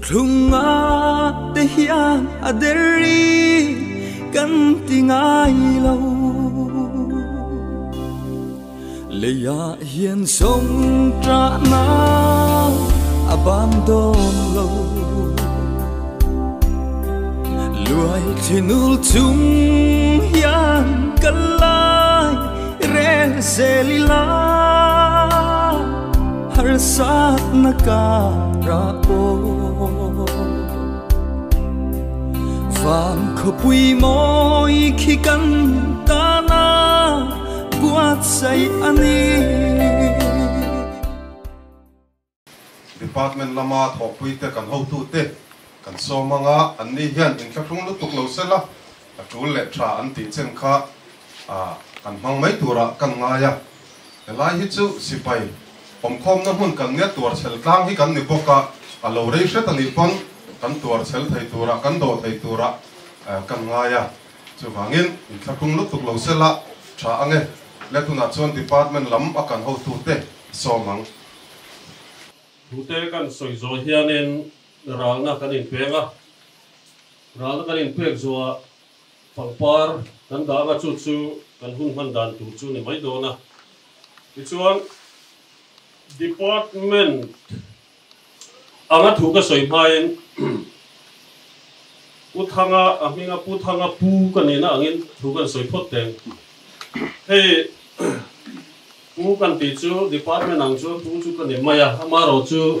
thunga te hian aderi kan lâu lo leya hian song tra na abandon lo luai chinul chung hian kalai ren selila la sat na ka ra vàng khờ bùi môi khi căn ta na quá say ani department lama thọ bùi te kan hậu tu te kan so manga an ni hian in khắc rung lúc tục lâu sẽ la a chú lệ trà an tỷ chân kha à kan mang mấy tu ra kan nga ya lai hi chu sipai om khom na hun kan nge tuar sel tlang hi kan à, ni boka a lo rei shet ani pon kan tuar sel thai tura kan do thai tura kan ngaya chuwangin thlakung lutuk lo sela tha ange letuna chuan department thế lam akan ho tu te somang hute kan soizo hianin ralna kan in penga ralna kan in pek phẳng palpar kan da ga chút chu kan hun han dan tu chu này mai do na ti chuan department ang a thu ka soi mai puthanga aminga puthanga pu ka ni na angin thu kan soi phot te he pu kan ti chu department ang chu pu chu kan ma ya ma ro chu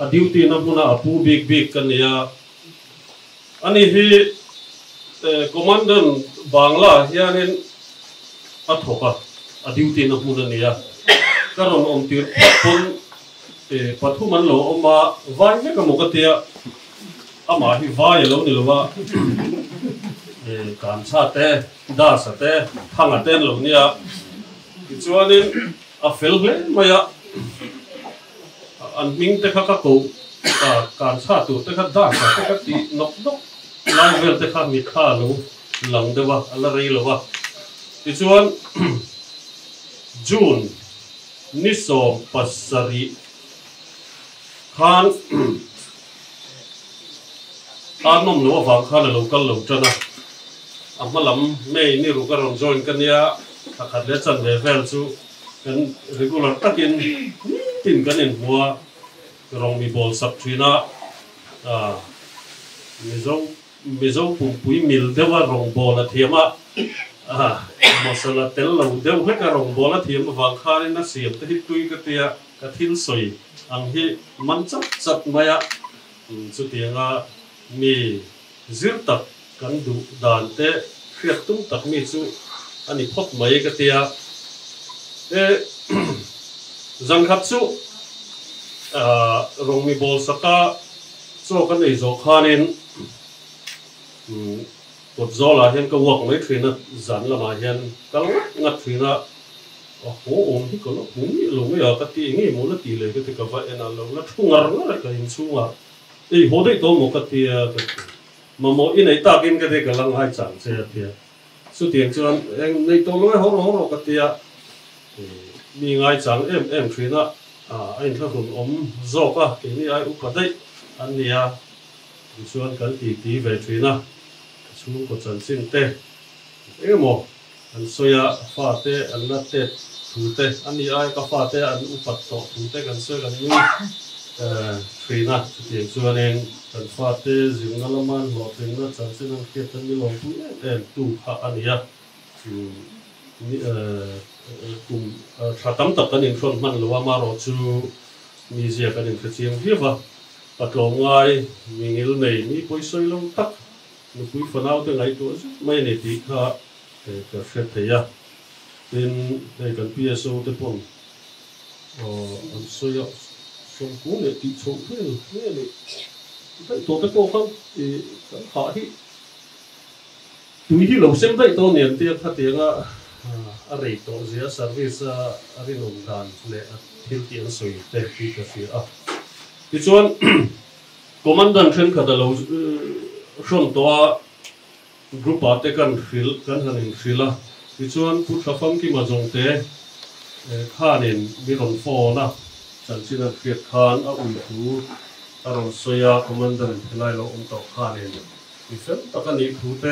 a duty na buna a pu big big kan ya ani hi eh, commandant bangla hianin a thoka a duty na buna ni ya karon om tir pon pathu man lo oma vai me ka mokatia ama hi vai lo ni lova e kan cha te da sa te hanga ten lo nia ki chuanin a fel hle maya an ming te kha ka ko ka kan cha tu te kha da sa te ka ti nok nok lai vel te kha mi kha lo lang de wa ala à, rei lo wa ti chuan june nisom pasari ข han อานุ่มหนุ่ฟังข้าเลรู้กันรู้จนนะอามื่อลำไม่นี่รู้กันรูจันกันเนี่ยถ้าขัดเลสันเดฟเฟนซูกันรีกูลาร์ตักินตินกันเองหัวรองมีบอลสับทีนะอ่ามิโซมิโซปุ่มปุ่ยมิลเดว่ารองบอลทีมอะอ่ามาสละเตลเราเดวเห้กับรองบอลทียมฟังข้าเลยนะเสียบที่ตุยกันเตียกันทิ้งสุย ang hi man chak chak maya chu tianga mi zir tak kan du dan te khiat tum tak mi chu ani phok mai ka tia để e, zang khap chu à rong mi bol saka cho kan nei zo khanin um hmm, pot zola hian ka wak mai thina zan lama hian ngắt ngat thina ko om hi ko lo pum ni lo ya ka ti ngi mo la ti le ka ti ka va ena lo la thungar la ka in chunga ei ho dei to mo ka ti ya ka mà mỗi in ấy ta kinh cái đấy cái lăng hai chẳng xe tiền số tiền cho em này tôi nói hổng hổng cái tiền ừ, mi ngay chẳng em em khi đó à anh thắc cùng ôm dọc à cái này ai úp vào đấy anh này à số anh cần tí tí về khi đó xuống có chân xin tê em mò anh soi à pha tê anh lát tê thute an ni ai ka fa te an u pat to thute kan se kan ni thri na ti chu an en kan fa te zing na laman lo te na chan se na ke tan ni lo tu em tu pha an ya chu ni kum tha tam tak kan in front man lo wa ma ro chu ni zia kan in khachim hi va patlong ngai mi ngil nei mi poi soi long tak nu pui fanau te ngai tu mai ne ti kha ka fret ya then they can be so the pong uh and so ya so cũng để tí chỗ thế thế này vậy tổ cái cô không thì họ thì túi thì lâu xem vậy tôi niệm tiền phát tiếng à à rể tổ gì service à à đi nông đàn này thiên tiền sôi để đi cái phía à thì cho commandant trên cái đầu xong to group ở đây cần fill cần hành fill à ดิชวนพุทธฟังกิมาจงเตข้าเนี่ยมีรองฟอนะฉันชินันเฟียดขานอาอุ่นหูอารมณ์สยาคอมมานเดอนเทไลราอมต่อข้าเนี่ยมีเฟนตะกันอีทูเต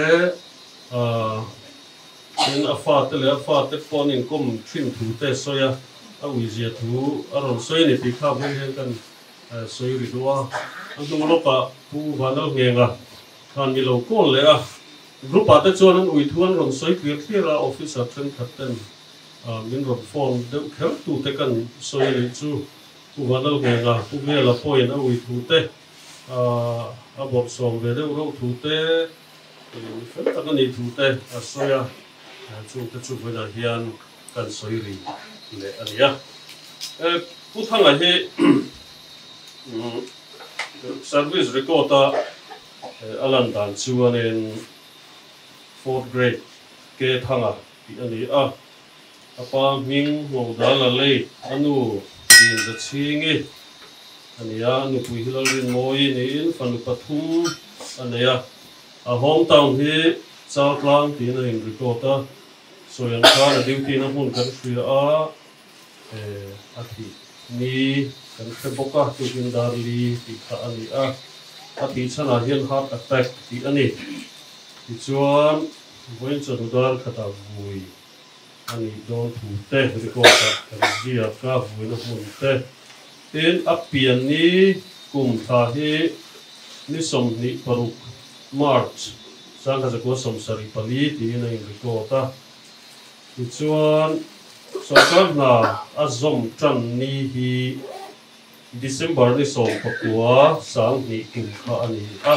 เป็นอาฟาเตเลอฟาเตฟอนินก้มทิ้มทูเตสยาอาอุ่นเสียทูอารมณ์สยาเนี่ยปีข้าไม่เห็นกันสยริดัวอันตุมโลกะผู้วันเราเงะท่านมีเราโกนเลยอะ group ở tại chỗ nên ủy thuần rồng soi việc khi là officer thân thật tên mình rồng form đều khéo tu tế cần soi lý chú tu vào đâu nghe là cũng về là phôi nó ủy thu tế à ờ, bộ sòng về đâu đâu thu tế phép tất cả này thu tế à ờ, soi à chúng ta chụp với là hiền cần soi lý để anh nhá cụ thằng là hệ ừ, service record ta ờ, alan đang chú anh fourth grade ke thanga ti ani a apa ming ngong dal la le anu din da lên ani a nu pui hilal rin moi ni in à pathum ani a a hometown hi chau tlang ti na in rikota so yang ka na duty na mun kan fri a eh ati ni kan fe boka tu din dar li ti kha ani a ati chana hian heart attack ti ani chuan voin chon dar khata vui ani don thu te ri ko ta kan zia ka vui na mun te tin apian ni kum tha hi ni som ni paruk march sang ka ko som sari pali ti na in ri ko ta chuan so kan na azom tran ni hi December ni som pakua sang ni kum kha ani a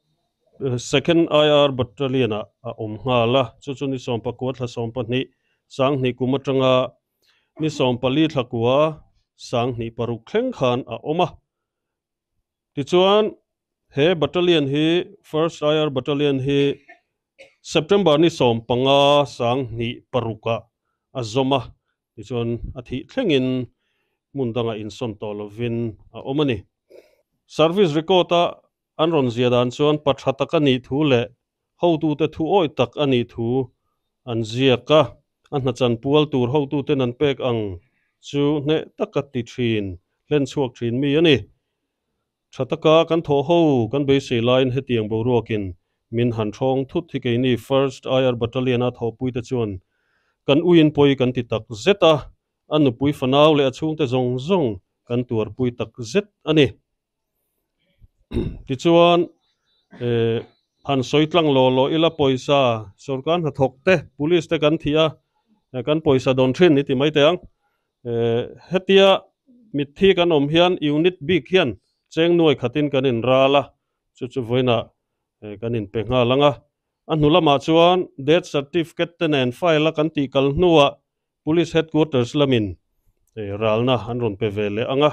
second IR battalion a om nga la chu chu ni som pa ko thla som pa ni sang ni kuma ni som pa li thla kuwa sang ni paru khleng khan a oma ti chuan he battalion hi first IR battalion hi September ni som panga sang ni paruka azoma ti chuan athi thlengin mundanga in som to a omani service record an rawn ziadan chuan pathata ka nih thu leh ho tu te thu oi tak ani thu an ziaka an hna chan pual tur ho tu ten an pek ang chu hne taka ti thin len chuak thin mi ani thataka kan tho ho kan be se line he tiang bo rokin min han thong thut thi ke ni first ir battalion a tho pui ta chuan kan uin poi kan ti tak zeta anu pui fanaw le achung te zong zong kan tur pui tak zet ani ที่ชวนเออผ่านสอยตั้งโลโลอีละปอยซาสุรการหทกเตะพุลิสเตกันที่ยกันปอยซาโดนทรนนี่ที่ไม่เตียงเออเฮตี้ยมิที่กันอมเฮียนยูนิตบีเฮียนเจงหน่วยขัดินกันอินราละชุดชุดวันละกันอินเป็งห้าละง่ะอันนู้นละมาชวนเดทเซอติฟเคตเนนไฟละกันตีกันนัวพุลิสเฮดควอเตอร์สลามินเอ่อราลนะฮันรุนเปเวเลอังอ่ะ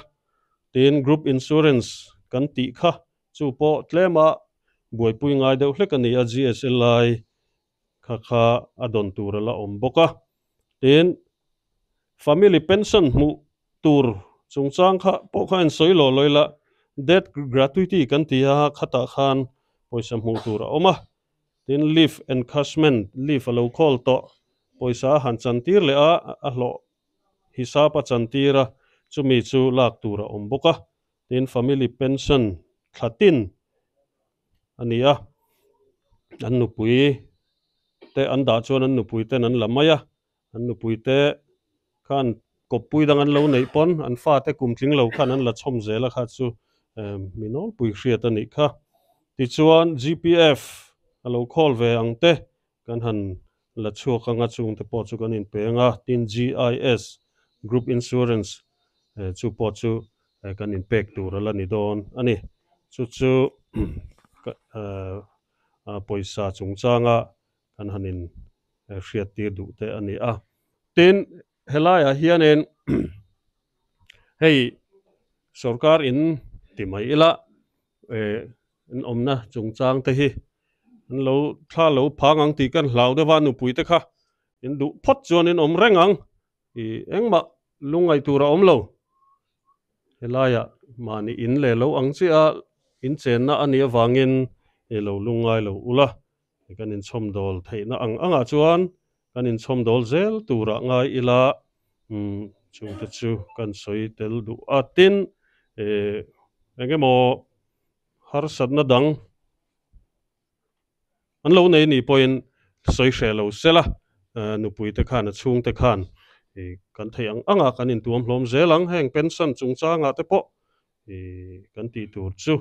ทีนกรุ๊ปอินชูเรนซ์กันตีค่ะ chu po tlema buaipui ngai deuh hlek ani a gsl lai kha kha a don tur ala awm bawk a tin family pension hmuh tur chungchang kha pawh kha an soi lo loi la debt gratuity kan ti ha khata khan poisa hmuh tur a awm a tin leave encashment leave a lo khol to poisa han chan tir le a a hlo hisap a chan tira chumi chu lak tur a awm bawk a tin family pension thla tin ani a an nupui te an dah chuan an nupui ten an lamai a an nupui te khan kopui dang an lo nei pon an fa te kum tling lo khan an la chom zel a kha chu minol pui hriat ani kha ti chuan gpf alo khol ve ang te kan han la chuak anga chung te po chu kan in pe anga tin gis group insurance eh, chu po chu eh, kan in pek tur ala ni don ani chu chu poisa chungchanga kan hanin hriat tir du te ani à, tin helaya ah hianin hei sarkar in timai ila in omna chungchang te hi an lo thla lo ngang ti kan hlau de wa nụ pui te kha in du phot chuan in om rengang i engma lungai tura om lo helaya ah, mani in le lo ang chi a in chen na ania wangin e lo lungai lo ula e kan in chom dol thei na ang anga chuan kan in chom dol zel tura ngai ila um hmm, chung te chu kan soi tel du atin e mo har sat na dang an lo nei ni poin soi she lo sela e, nupui te khan e chung te khan kan thei ang anga kan in tuam hlom zelang heng pension chung cha nga te po kan ti tur chu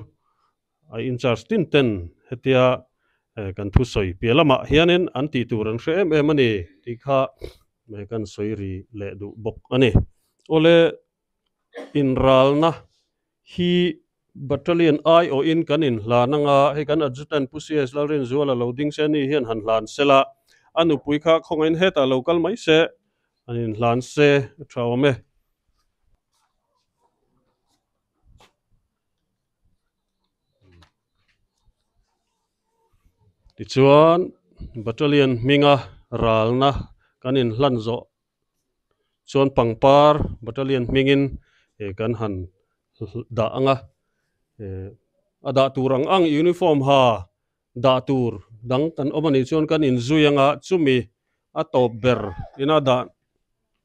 a in charge tin ten hetia eh, kan thu soi pe lama hianin an ti tur an hrem em ani ti kha me kan soi ri le du bok ani ole in ral na hi battalion i o in kan in hlan anga he kan adjutant pusies larin zuala loading se ni hian han hlan sela anu pui kha khong en heta local mai se anin hlan se thawme ti chuan battalion minga ralna kanin hlan zawh chuan pangpar battalion mingin e kan han da anga e a da tur ang ang uniform ha da tur dang kan omani chuan kan in zuianga chumi a top ber ina da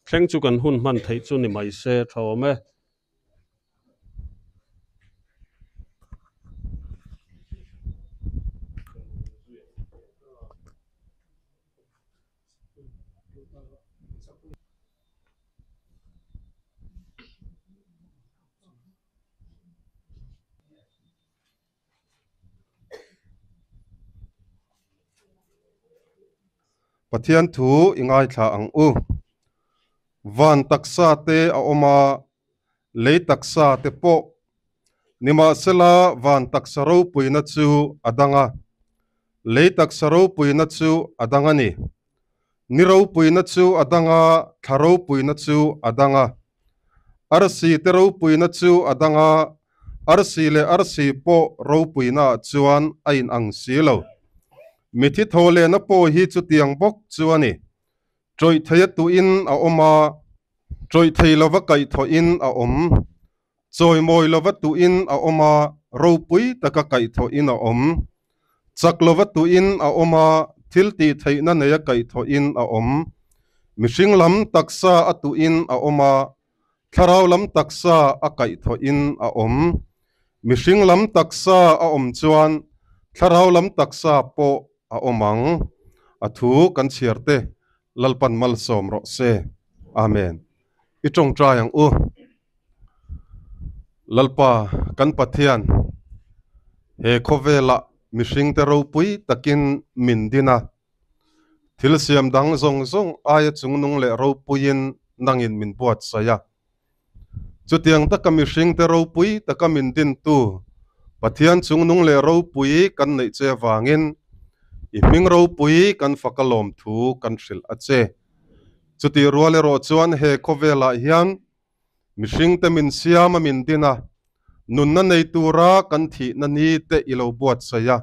thleng chu kan hun man thei chu ni mai se thawme pathian thu ingai thla ang u van taksa te a oma le taksa te po nima sela van taksaro puina chu adanga le taksaro puina chu adanga ni niro puina chu adanga tharo puina chu adanga arsi tero puina chu adanga arsi le arsi po ro puina chuan ain ang silo มิทิโทเลนโปฮีจุดยงบกจวนี่จอยทยตุอินอาอมาจอยทยลวกัยทอินอาอมจอยมอยลวตุอินอาอมารูปุยตะกะไกทอินอาอมจักลวตุอินอาอมาทิลตีไทยนันเนยไกทอินอาอมมิชิงลำตักซาอตุอินอาอมาคาราวลำตักซาอไกทอินอาอมมิชิงลำตักซาอาอมจวนคาราวลำตักซาโป a omang a thu kan siar te lalpan mal som ro se amen i chong tra yang u lalpa kan pathian he khovela mihring te ro pui takin min dina thil siam dang zong zong aya chung nung le ro puin nangin min buat saya chu tiang ta kami hring te ro pui ta kamin din tu pathian chung nung le ro pui kan nei che wangin i hming ro pui kan fakalom thu kan hril a che chuti ruale ro chuan he khovela hian mihring temin siam amin dina nun na nei tura kan thi na ni te ilo buat saya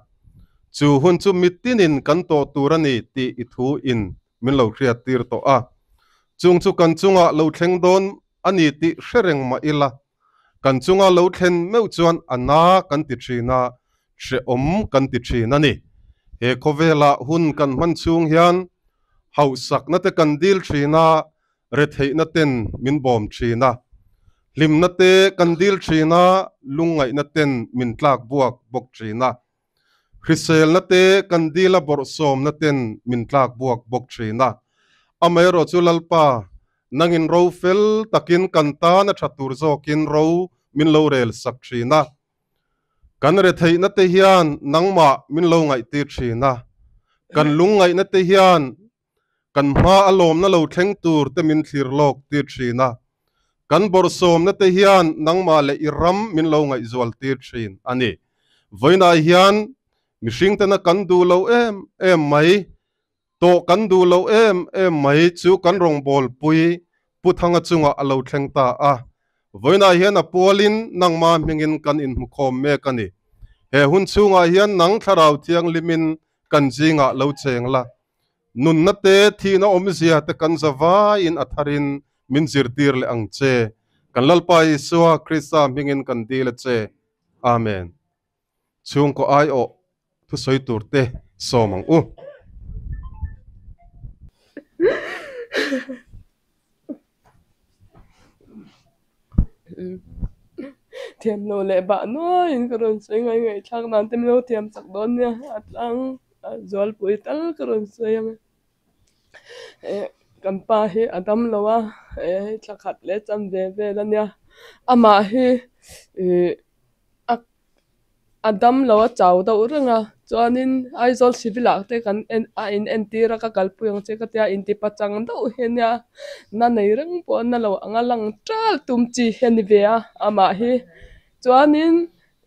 chu hun chu mitinin kan to tura ni ti i thu in min lo khria tir to a chung chu kan chunga lo thleng don ani ti hrengreng ma ila kan chunga lo thlen meu chuan ana kan ti thina she om kan ti thina ni he khovela hun kan man chung hian ho sak na te kan dil thina re na. ten min bom thina lim na te kan dil thina lungai na ten min tlak buak bok thina khrisel na te kan dila bor som na ten min tlak buak bok thina amero chu lalpa nangin ro fel takin kanta na thatur zo kin ro min lo rel sak thina kan re thei na te hian nangma min lo ngai ti thina kan lung ngai na te hian kan hma alom na lo thleng tur te min thlir lok ti thina kan bor som na te hian nangma le iram min lo ngai zual ti thin ani voina hian mihring te na kan du lo em em mai to kan du lo em em mai chu kan rong bol pui puthanga chunga alo thleng ta a à. ဝိုင်းနာဟဲနပိုလင်နန်မာမင်းငင်ကန်အင်မခ ோம் မေကနိဟဲဟຽງလီမင်ကန်ဂျီငါလောချေငလာနုန်နတေသီနအုံမီဇီယတကန်ဇဝိုင်းအသရင်မင်ဇီရတီရလအန်ချေကန်လလပိုင်ဆွာခရစ်စာမင်းငင်ကန်ဒီလခ thiam lâu lệ bạ nó in karon soi ngay ngay thak nan tem lo thiam sak don nha atlang zol pui tal karon soi yang kampa hi adam à, lowa e thakhat le cham ve ve lan ya ama à, hi adam lowa chau da uranga chuanin aizawl sivilah te kan a in entir a ka kalpu yang che ka tia in ti pachang do henia na nei rang po na lo anga lang tral tum chi heni ve a ama hi chuanin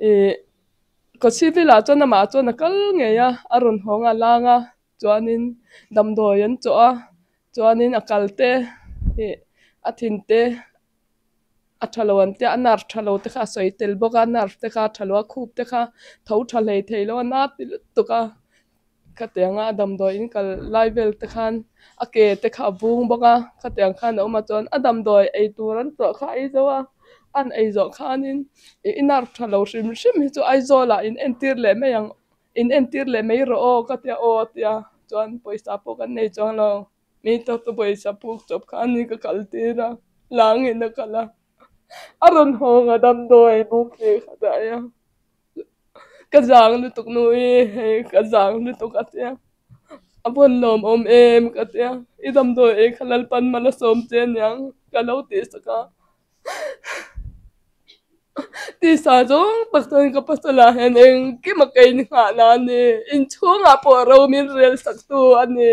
e ko sivilah chuan ama chuan a kal nge ya arun honga langa chuanin damdoi an cho a chuanin a kal te e a thin te a thalo an te anar thalo te kha soi tel boga nar te kha thalo khup te kha thau thale theilo na til tuka khatyang a dam do in kal level te khan ake te kha bung boga khatyang khan oma chon adam doi ei turan to kha ei zawa an ei zo khanin inar thalo shim shim hi chu ai zo la in entir le me yang in entir le me ro o khatya o tia chon poisa po kan nei chong lo mi to to poisa puk chop khan ni ka kaltira langin na kala 아론홍아담 너의 목에 가다야 가장도 똑노에 가장도 똑같야 아본놈 옴엠 같야 이담도 에 칼랄판 말라솜 젠양 갈라우 테스카 Tisa jong pastan ka pasalahin ang kimakay ni nga ni incho nga po raw min real sakto ani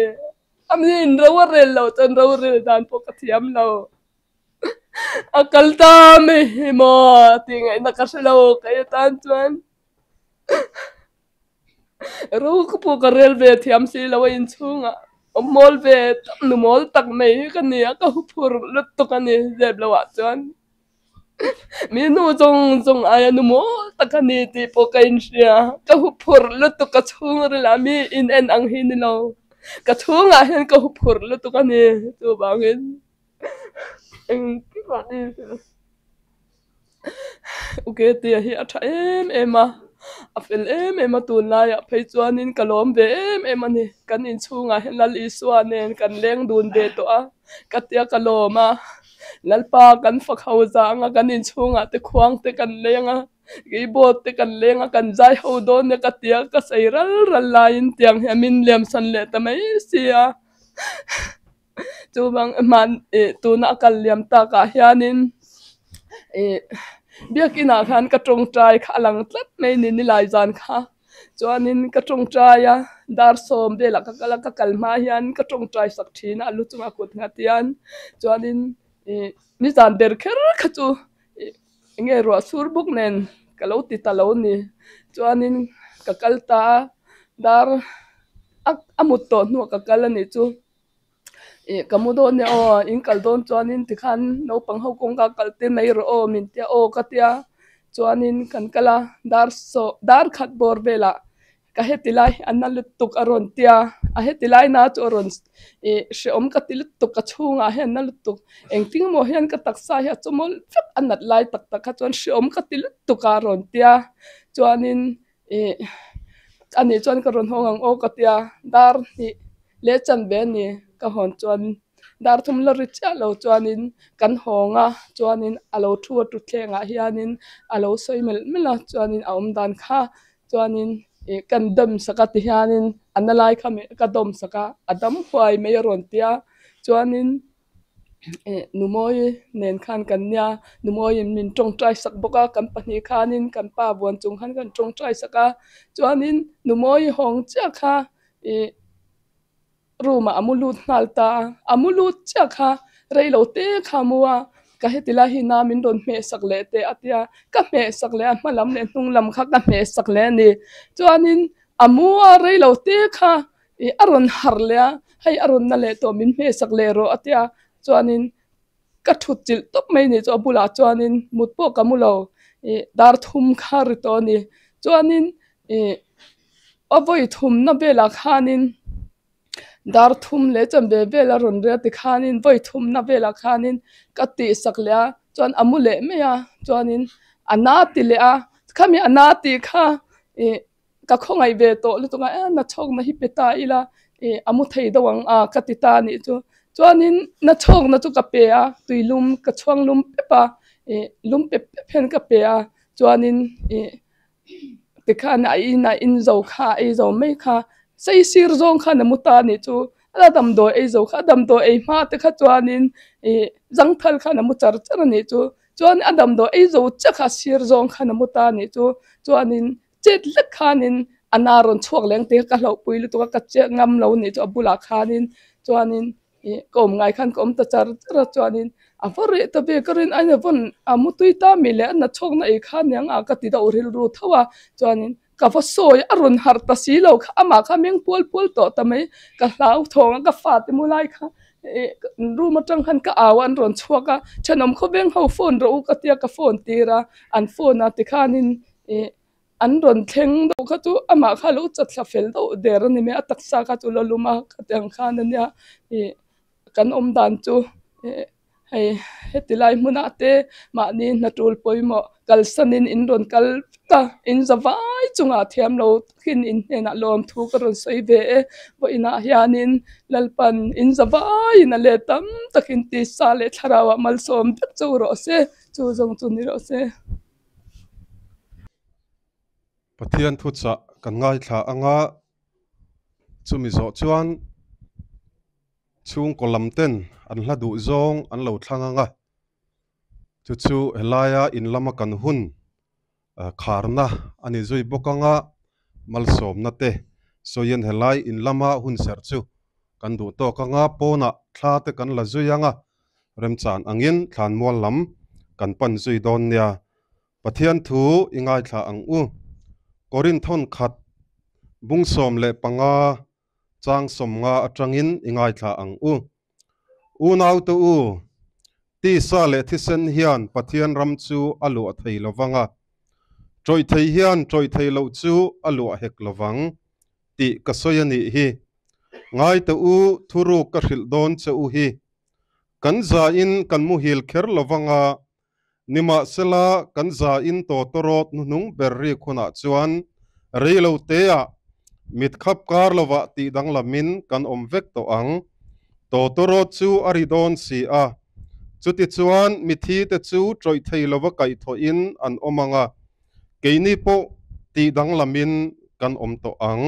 amin raw real law tan raw real dan po katiyam law Akal tami mo tingay nakasalaw kayo tantuan. Ro ko po karel bet yam sila wayin sunga. Omol bet tak may kaniya kahupur luto kani zeblawa tuan. Minu zong zong aya numol tak kani tipo kain siya kahupur luto kasung relami in en ang hinilaw. Katunga hen kahupur luto kani tubangin. irgendwie war ugeetia hi a tha em em a a fel em em a tun lai a phei chuanin ka lawm ve em em ani kan in chhungah hian lal i suanin kan leng dun ve to a ka tia ka lawm a lalpa kan fakho zanga kan in chhungah te khuang te kan lenga geibot te kan lenga kan zai ho do ne ka tia ka seiral ral lain tiang hiamin lem san le ta mai sia chu bang man e eh, tuna kal liam ta ka hianin ya, e eh, biakina khan ka tong tai kha lang tlat mai ni nilai jan kha chuanin ka tong tai ya dar som de la ka kala ka kal ma hian ya, ka tong tai sak thina lu chunga ko thnga tian ya, chuanin e eh, ni zan der kher kha chu nge ro sur buk nen kalo ti talo ni chuanin ka kal ta dar amut to nu ka kal ni chu kamudon ne o in kaldon chuan in tikhan no pang hokong ka kalte mai ro o min te o katia chuan in kan kala dar so dar khat bor vela ka hetilai anna lutuk aron tia a hetilai na chu ron e she om katil tuk ka chunga he anna lutuk engting mo hian ka taksa ya chumol fep anat lai tak tak ka chuan she om katil tuk ka ron tia chuan in e ani chuan ka ron hongang o katia dar ni le chan be ni ก็หอนจวนดาร์ทุมลริจ้าเราจวนินกันหงอจวนินเราทัวตุเงอาฮียนินเราสอยเมลเมลจวนินเอาอมดันค่ะจวนินกันดมสกัดที่ฮียนินอันนั่นไล่ขมิกัดดมสกัดอดมควายไม่รอนเตียจวนินนุโมยเนนขันกันเนียนุโมยมินจงใจสักบกกันปนิขานินกันป้าบวนจงขันกันจงใจสักจวนินนุโมยหงเจ้าค่ะ ruma amulut nalta amulut chakha reilo te khamua ka hetila hi na min don me sakle te atia ka me sakle an malam le hnung lam kha ka me sakle ni chuanin amua reilo te kha i aron harlea hay aron na le to min me sakle ro atia chuanin ka thut chil top mai ni chu bula chuanin mut po kamulo e dar thum kha ri to ni chuanin e avoi thum na bela khanin dar thum le cham be bela ron re ti khanin voi thum na bela khanin ka ti sak le chuan amu le me ya chuanin ana ti le a khami ana ti kha e ka khongai be to lu tunga na chok na hi peta ila e amu thei dawang a katita ni chu chuanin na chok na chu ka pe a tuilum ka chuang lum pepa e lum pe pen ka pe a chuanin e tikhan ai na in zo kha ai zo me kha sai sir zong kha na muta ni chu adam do ei zo kha adam do ei ma te kha chuan in e zang thal kha na muchar char ni chu chuan adam do ei zo cha kha sir zong kha na muta ni chu chuan in chet lek kha nin anaron chuak leng te ka lo pui lu to ka che ngam lo ni chu abula kha nin chuan in e kom ngai khan kom ta char char chuan in a fori e ta be karin aina von a mutuita mile na chok na e kha nyang a ka ti da uril ru thawa chuan in ก็พอสยอรุณหัตสีเราค่ะอามาค่ะเมียงพัวพัวต่อทำไมก็ลาวทองก็ฟาดมูไลค่ะเอรู้มาจังคันก็อาวันรอนชัวก็ฉนมเขาเบ่งเขาโฟนรู้ก็เตียก็โฟนตีระอันโฟนนาติคานินเออันรอนเทงดูก็ตัวอามาค่ะรู้จัดละเฟลดูเดรนี่เม่ยตักซาก็ตัวลุมาก็เตียงคานันเนี่ยกันอมดันจูเอ hết hei heti lai muna te ma ni na tul poimo kal sanin in ron kal ta in zawai chunga thiam lo khi in nên là lom thu ka ron soi ve e bo in hianin lalpan in zawai na le tam takin ti sa le tharawa mal som tak chu ro se chu jong chu ni ro se pathian thu cha kan ngai thla anga chumi zo chuan ชุ่งกอลมเต้นอันละดูจงอันเลวทั้งงะชุดจูเฮลายาอินลามกันหุ่นขารนะอันนี้จุยบกงะมัลสมนัตเตโซยันเฮลายอินลามหุ่นเสร็จกันดูโตกงะปนะคลาเตกันละจุยังะเริ่มจานอังยินทานมวลลำกันปันจุยโดนเนียปะเทียนทูอิงไงทาอังอูกอรินทนขัดบุ้งสมเลปังงา chang som nga in ingai tha ang u u nau tu u ti sa le thi sen hian pathian ram chu alu a thei lowanga troi thei hian troi thei lo chu alu a hek lowang ti ka soyani hi ngai tu u thuru ka hril don che u hi kan za in kan mu hil kher lowanga nima sela kan za in to torot nu nung berri khuna chuan reilo te a mit khap kar lova ti dang lamin kan om vek to ang to to ro chu ari don si a chuti chuan mi thi te chu troi thei lova kai tho in an omanga keini po ti dang lamin kan om to ang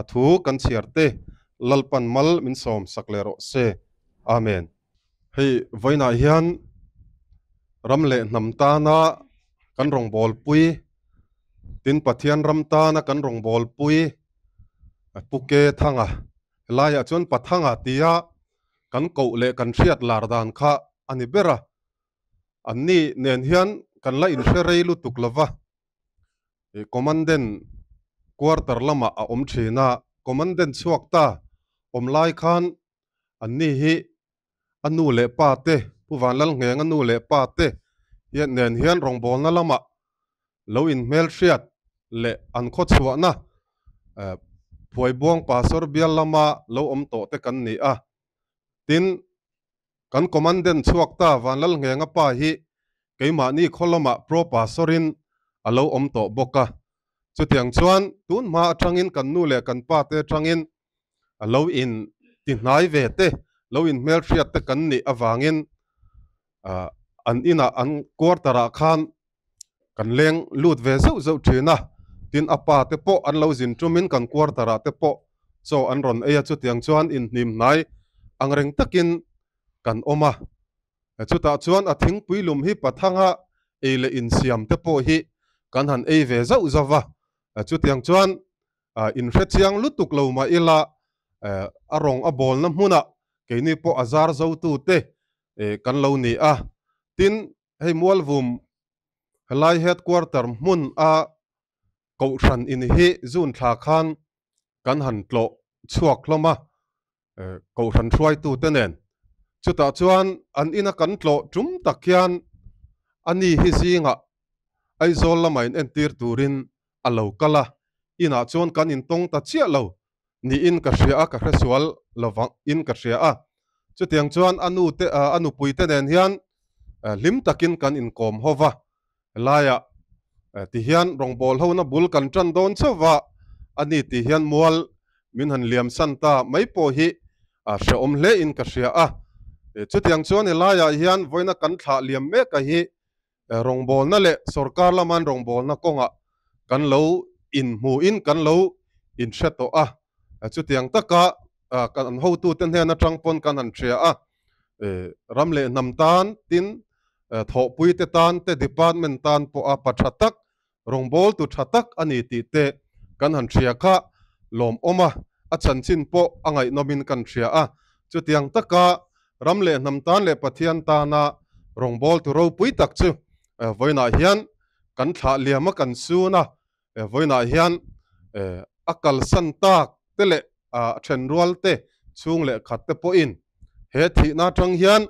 athu kan chiar te lalpan mal min som saklero se amen hei voina hian ramle namta na kan rong bol pui tin pathian ramta na kan rong bol pui ปุกเกทังอะลายจนปัทังอะตียะกันเกเลกันเชียดลาร์ดานข้าอันนี้เบระอันนี้เนียนเฮียนกันไล่อินเชเรลุตุกลวะคอมมานเดนควอเตอร์ลมาอมเชนาคอมมานเดนสวกตาอมไลคันอันนี้ฮีอันนูเลปาเตผู้วานลังเงอันนูเลปาเตเฮียนเนียนเฮียนรองบอลนั่นละมาแล้วอินเมลเชียดเลอันโคตรสวนะ phoi buang pastor bial lama lo om to te kan ni à, tin kan commandant chuak ta vanlal ngenga pa hi keima ni kholoma pro pastorin alo à om to boka à. chutiang chuan tun ma atangin kan nu le kan pa te atangin alo à in tin hnai về te lo in mail mel thriat te kan in awangin an ina an quartera khan kan leng lut ve zo zo thina tin apa te po an lo zin tumin kan quartera te po so an ron eya chu tiang chuan in hnim nai ang reng takin kan oma chuta chuan a thing pui lum hi pathanga ele in siam te po hi kan han ei ve zau zawa chu tiang chuan in hre chiang lutuk lo ma ila a rong a bol na hmuna keini po azar zo tu te e kan lo ni a tin hei mual vum helai headquarter mun a cầu thần in hi zun thà khan kan hẳn lộ chuộc loma ờ, cầu thần xoay tu tên nền chú ta chuan an ina kan lộ chúng ta kian ani hi zi ngạ ai zol anh lama in entir turin alo in ina chuan kan in tong ta chia lo ni in ka ria ka hresual lovang in ka ria a chu tiang chuan anu te anu pui te nen hian ờ, lim takin kan in kom hova laya Ờ, ti hian rong bol ho na bul kan tran don chawa ani ti hian mual min han liam san ta mai po hi a she om hle in ka ria a à. chutiang chuan e laia à, hian voina kan thla liam me ka hi ờ, rong bol na le sarkar laman rong bol na konga kan lo in mu in kan lo in sheto a chutiang taka kan ho tu ten he na tangpon kan han tria a ramle tan tin Ờ, thawpui te tan te department tan po a patha tak rongbol tu tha tak ani ti te kan han thria kha lom oma a chan chin po angai nomin kan thria a chu tiang taka ram le nam tan le pathian ta na rongbol tu ro pui tak chu ờ, voina hian kan thla liama kan su na ờ, voina hian akal san tak te le a à then rual te chung le khat te po in he thi na thang hian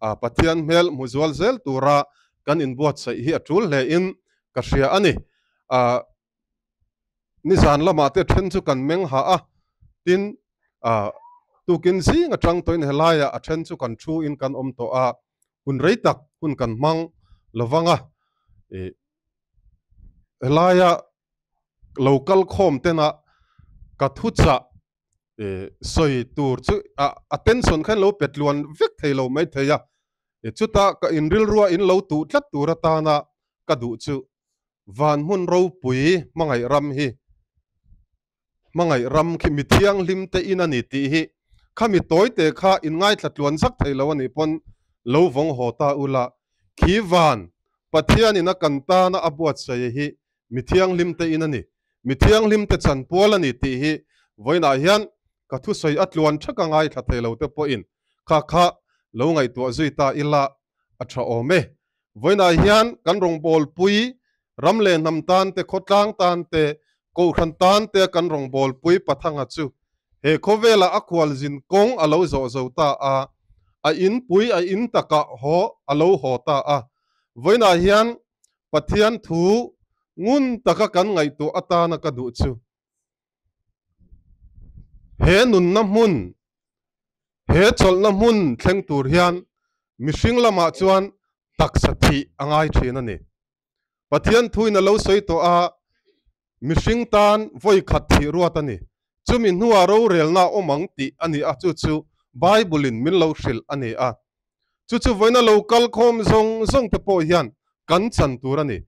a pathian hmel muzual zel tura kan in buat sai hi a tul le in ka hria ani a ni zan lama te then chu kan meng ha a tin a tu kin si nga chang toin helaya a then chu kan thu in kan om to a hun rei tak hun kan mang lawanga e helaya local khom tena ka thu cha สอยตัวชื่ออ่ะ attention ขั้นเราเปิดล้วนวิกเที่ยวไม่เทียวเออชุดตาก็อินริลรัวอินเราตัวจัตัวรัตนาก็ดูชื่อวันมุ่นเราปุ๋ยมังไงรำฮีมังไงรำขีมิเทียงลิมเตอินันิตีฮีข้ามิตัวยเตะข้าอินไง่ายจัดลวนสักเที่ยววันนี้ปนเราฟงหัวตาอุลาขีวันปัทยนี่นักกันตาน้าอบวชเสียฮีมิเทียงลิมเตอินันิมิเทียงลิมเตจันพวลันิตีฮีวันนี้ ka thu soi at luan thaka ngai tha thei lo te po in kha kha lo ngai tu zui ta ila a tha o me voina hian kan rong bol pui ram le nam tan te khotlang tan te ko khan tan te kan rong bol pui pathanga chu he khovela akwal jin kong alo zo zo ta a a in pui a in taka ho alo ho ta a voina hian pathian thu ngun taka kan ngai tu atana ka du chu เฮนุนน้ำมุนเฮจลน้ำมุนเชิงตูเรียนมิชิงละมาจวนตักสัตย์อ่างไอเทนันนี่ปัจจัยนทุยนั่นเลาสวยตัวอามิชิงตันวัยขัดที่รัวตันเี่จ่มินหัวเราเรียนน่าอมังติอันนี้อาจะจูไบบิลินมินเลาสิลอันนี้อาจูจูไวยนั่นเลากัลคอมซงซงเตปอยยันกันสันตัวนี่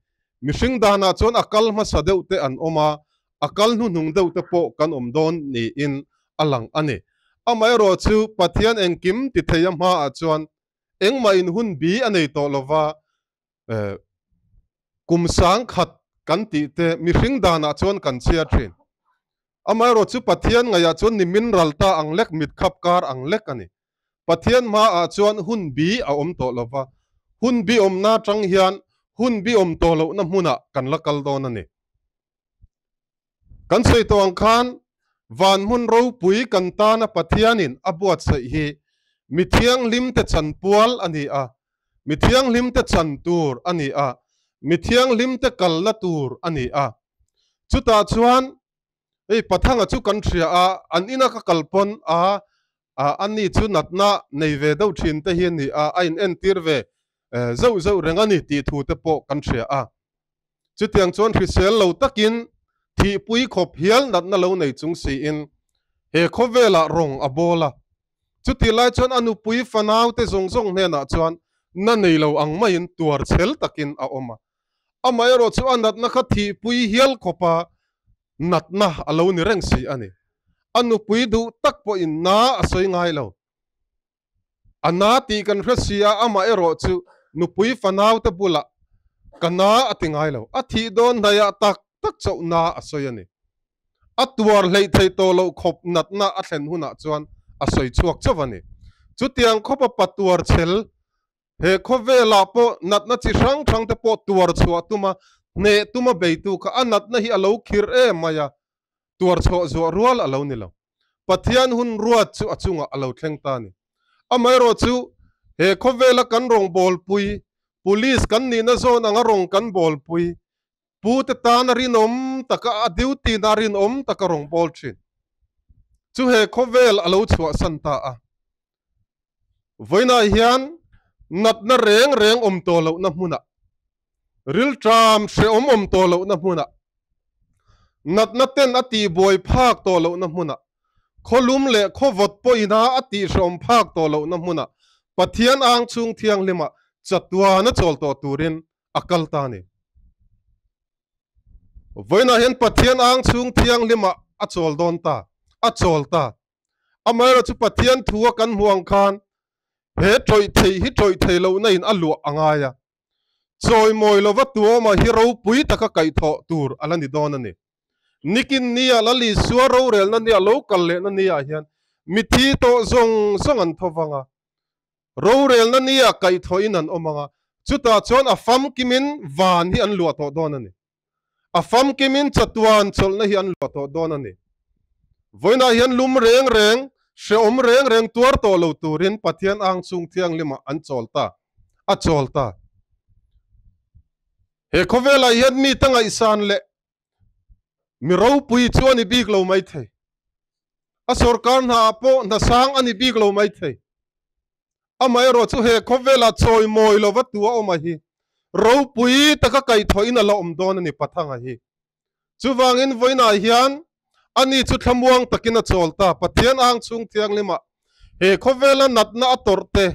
มิชิงดานาจวนอักลมาสเดวเตอันอมาอักลนุนุงเดวเตปอกันอมดอนนี่อิน a lang ani amai ro chu pathian engkim ti theia ma a chuan engma in hun bi anei to lova kum sang khat kan ti te mi hring dana chuan kan chia thin amai ro chu pathian ngaya chuan nimin ralta anglek mit khap kar anglek ani pathian ma a chuan hun bi a om to lova hun bi om na tang hian hun bi om to lo na hmuna kan lakal don ani kan sei to ang khan van mun ro pui kan ta na pathianin abuat sai hi mi thiang lim te chan pual ani a mi thiang lim te chan tur ani a mi thiang lim te kal la tur ani a chuta chuan ei pathanga chu kan thria a an ina ka kalpon a a ani chu natna nei ve do thin te hi ni a ain en tir ve e, zau zau rengani ti thu te po kan thria a chu tiang chuan hrisel lo takin hi bụi khop hial nat na lâu nei chung si in he kho vela rong chú chu ti lai anh bụi pui fanau te zong zong hne na chuan nà nei lâu ang mai in tuar chel takin a oma amai ro chu anat na kha thi pui hial khopa nat na lâu ni reng si anh anu pui du tak po in na asoi ngai lo ana ti kan hrasia ama ero chu nu pui fanau te bula kana atingai lo athi don daya tak tak chau na a soi ani a tuar hlei thei to lo khop nat na a thlen huna chuan a soi chuak chawani chu tiang khopa patuar chel he kho vela po nat na chi rang rang te po tuar chua tuma ne tuma beitu ka anat na hi alo khir e maya tuar cho zo rual alo ni lo pathian hun ruat chu achunga alo thleng ta ni amai ro chu he kho vela kan rong bol pui police kan ni na zon anga rong kan bol pui ปูตตานารินอมตะกะดิวตีนารินอมตะกะรงบอลชินจูเฮคเวลอโลชัวสันตาอะวนนีฮียนนัดนเรงเรงอมโตเลวนับมุนะริลจามเชอมอมโตเลวนับมุนะนัดนัดเต้นอตีบอยภาคโตเลวนับมุนะอลุมเละขวดปอยนาอตีชมภาคโตเลวนับมุนะปะเทียนอ่างชุงเทียงเลมะจัดตัวนัดโจลโตตูรินอักลตานีวันนั้นพัจเจียนอังซุงเทียงลิมาอัจฉริยะอัจฉริยะอเมริกาปัจเจียนทัวกันห่วงคันเหตุใดที่เหตุใดเหล่านี้อัลลัวอังไงอะใจมอยลวัตัวมาฮิรูปุยตะกะไก่ทอตูร์อะไรนี่ดอนนี่นี่กินนี่อะไรลิสวารูเรลนี่อะไรลูกเล่นนั่นนี่อะไรนี่มิที่ตัวซงซงอันทวังอะรูเรลนี่อะไรก่ทออินันอมังอะจุดอาชวนอาฟัมกิมินวานี่อันลัวตอดอนนี่ a fam kemin chatuan cholna hian lo to dona voina hian lum reng reng se om reng reng tuar to lo turin pathian ang chung thiang lema an cholta a cholta he khovela hian mi tanga isan le mi ro pui chuani big lo mai the a sorkar na po na sang ani big lo mai the a mai ro chu he khovela choi moi lo watu a omahi hi ro pui taka kai thoi na lo om don ani pathang a hi chuwangin voina hian ani chu thlamuang takina cholta pathian ang chung thiang lima về là he khovela natna atorte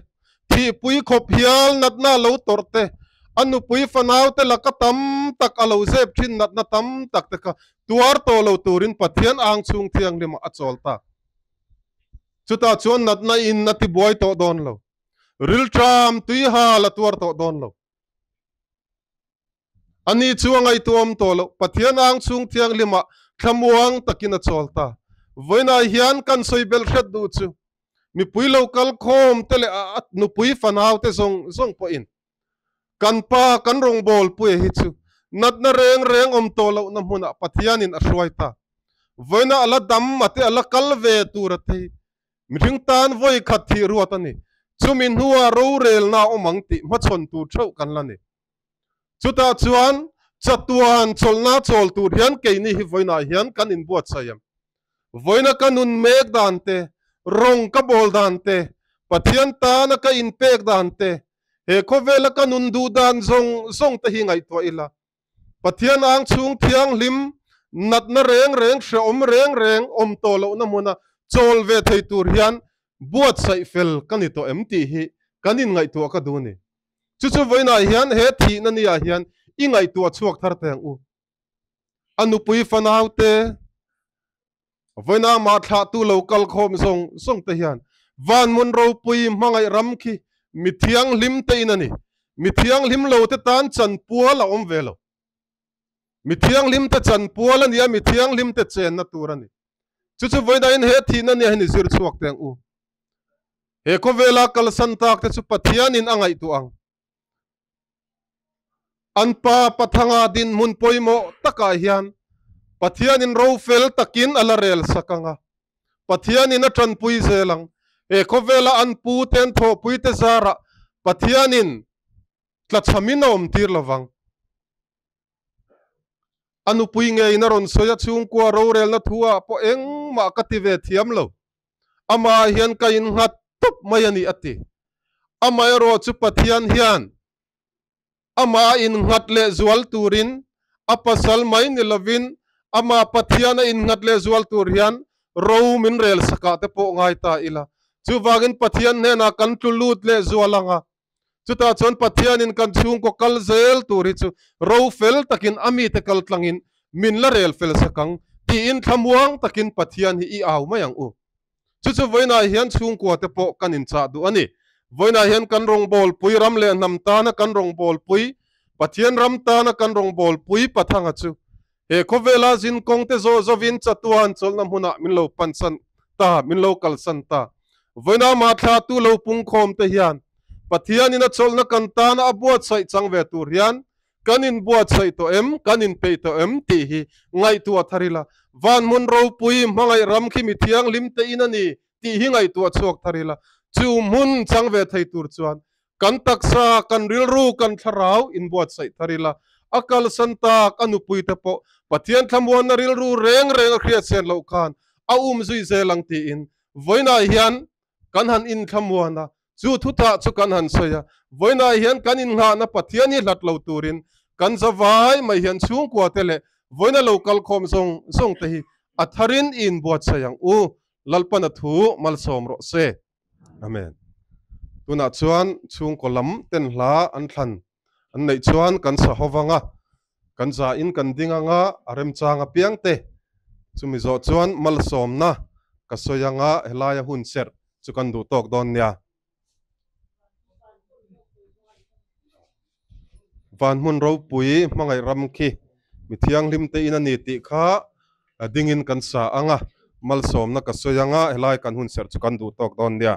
thi pui khop hial natna lo torte anu pui fanau te laka tam tak alo zep thin natna tam tak taka tuar to lo turin pathian ang chung thiang lima ta chuta nát na in nát đi boy to don lâu. Real tram tuy ha là tuar to don lâu. อันนี้ช่วงไอตัวมตัวลูกปัทยานางช่งเที่ยงลิมะขมวงตะกินจะจอลตาเวน่าเฮียนกันสุยเบลชัดดูจูมีปุยโลกลคมเตลอาตนุปุยฟันเอาเตซงซงปอินกันป้ากันรงบอลปุยฮิจูนัดนเรงเรงอมตัวลูกน้ำหนักปัทยานินอสวยตาเวน่าอลาดัมมาเตอัลาคัลเวตูรตีมีถึงตานวัยขัดที่รัวตานี่จูมินหัวรูเรลนาอมังติมาชนตูเท้ากันละเนี่ chuta chuan chatuan cholna chol tur hian keini hi voina hian kan in buat sayam voina kanun mek dante rong ka bol dante pathian ta na ka in pek dante he ko vela kanun du dan zong zong ta hi ngai to ila pathian ang chung thiang lim nát na reng reng she om reng reng om to lo na mona chol ve thei tur hian buat sai fel em emti hi kanin ngay to ka du ni chu chu voina hian he thi na nia ah hian i ngai tua chuak thar teng u phan pui fan haute voina ma tha tu lo kal khom song song te hiện van mun ro mang mangai ram khi thiang lim te inani thiang lim lo te tan chân pua là ông về om velo thiang lim te chân pua là la nia thiang lim te chen na turani chu chu voina in he thi na nia hin zir chuak teng u he ko vela kal san tak te chu pathian in angai tu ang anpa pathanga din mun poimo taka hian pathian in ro fel takin ala rel sakanga pathian in atran pui zelang e khovela an pu ten tho pui te zara pathian in tla chamina om tir lawang anu pui nge in ron soya chung kwa ro rel na thua po eng ma ka ti ve thiam lo ama hian ka in ngat tup mai ani ati ama ro chu pathian hian ama in ngat le zual turin apasal mai ni lovin ama pathiana in ngat le zual tur hian ro min rel saka te po ngai ta ila chu wagin pathian ne na kan tu lut le zualanga ta chon pathian in kan chung ko kal zel turi chu ro fel takin ami te kal tlangin min la rel fel sakang ti in thamuang takin pathian hi i aw mayang u chu chu voina hian chung ko te po kan in cha du ani voina hian kan rong bol pui ram le nam ta na kan rong bol pui pathian ram ta na kan rong bol pui pathanga chu he khovela jin kong te zo zo vin chatuan chol nam huna min lo pansan ta min lo kalsan ta voina ma tha tu lo pung khom te hian pathian in a chol na kan ta na abuat sai chang ve tur hian kanin buat sai to em kanin pe to em ti hi ngai tu atharila van mun ro pui mangai ram khi mi thiang lim te inani ti hi ngai tu chok tharila จูมุนจังเวทไทยตูรจวนกันตักซากันริลรู้กันทราวอินบวชใส่ทาริละอากาลสันตากันุปุยตะโปปัเทียนทำวันนริลรู้เร่งเร่งเครียดเซนโลกันอาอุมซุยเซลังตีอินไว้นายเฮียนกันหันอินทำวันนะจูทุตาจุกันหันเสียไว้นายเฮียนกันอินหานะปัทียนยี่หลัดเลาตูรินกันสวายไม่เฮียนช่วงกว่าเทเลไว้นาโลกัลคอมส่งส่งตีอัทรินอินบวชใส่ยังอูลัลปนัทูมัลสอมรสเซ amen tuna chuan chung kolam ten hla an thlan an nei chuan kan sa howanga kan za in kan dinganga arem changa piang te chumi zo chuan mal somna ka soyanga helaya hun ser chu kan du tok don nia van mun ro pui mangai ram khi mithiang lim te in ani ti kha dingin kan sa anga mal somna ka soyanga helai kan hun ser chu kan du tok don nia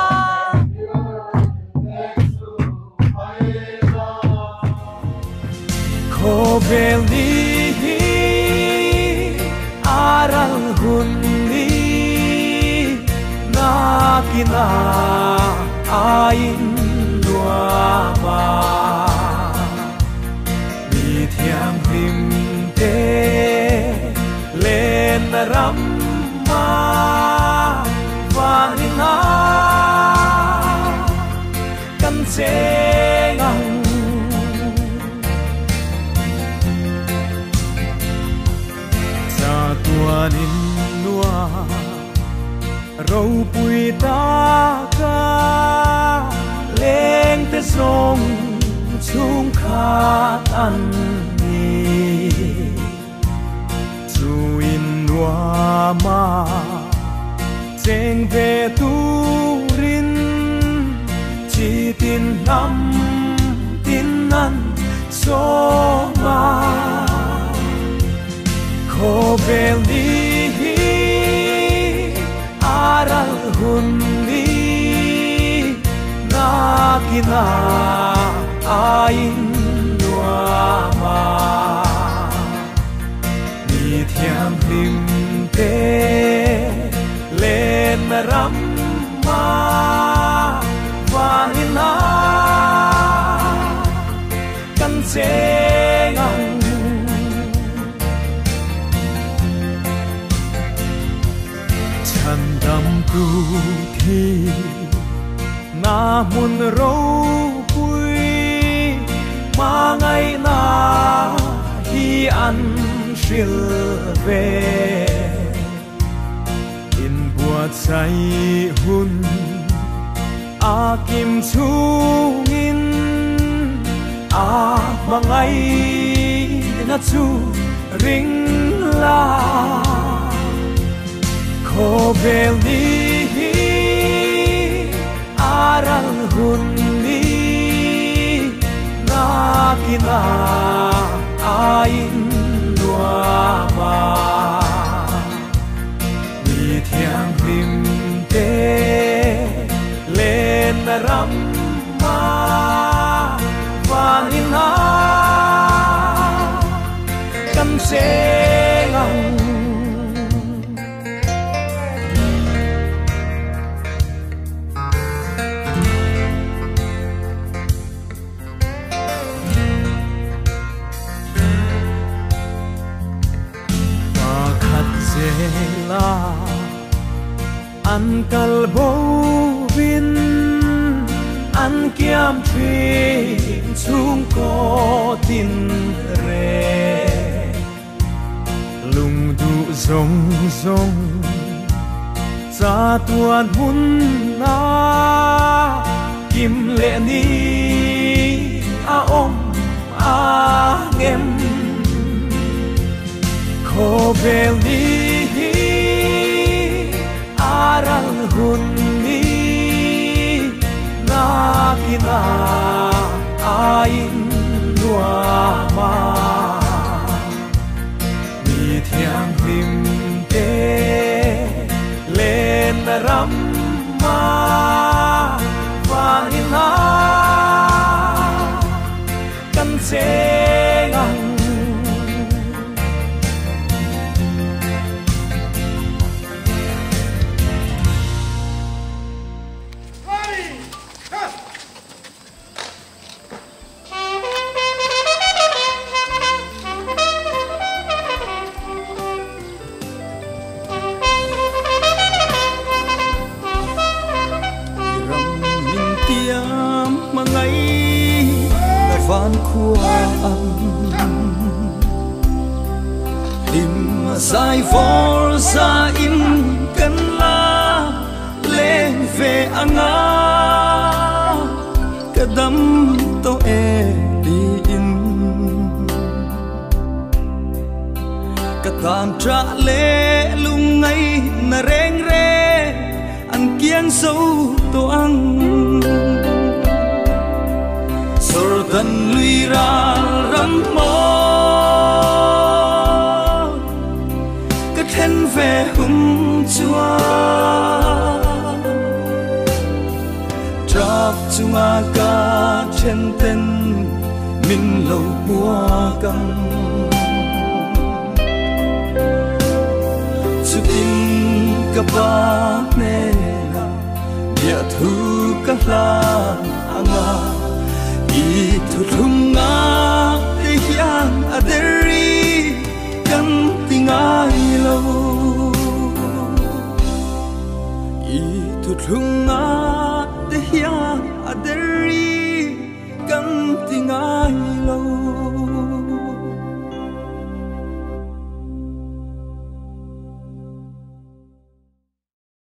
obeli arang hunni nakina ain nuama mi thiam him te len ram ma vanina kan se uitaka leng te song chung kha tan ni chu in wa ma cheng ve tu rin chỉ tin nam tin nan so ma ko ve li aral hun ni na kina ain nua ma ni thiam lim te len ram ma vang na kan se ngang ดูทีน้ามุนเราคุยมาไงนาฮีอันสิลเวอินบัวใจหุนอากิมชูงินอาบังไงนัชูริงลา Hobeli arang hunli na kina ain nuama ni thiang lim te len ram ma vanin ha kan se an kal bo vin an kiam thi chung ko tin re lung du rong rong cha tuan hun na kim lệ ni a om a ngem khô về đi 사랑훈이나기나아인누아마미태양님께렌나람 âm Him dài vô ra im cân la Lê về anh á Cả đâm tô e đi in Cả tam trả lê lung ngay na rèn re Anh kiên sâu tô anh lui ra mơ cất về hùng chúa trap chung a ca chen ten min lâu bua căng chu in ba ne na dia thu ka la anga i thu ngai lâu, i tu thung nga te hiang à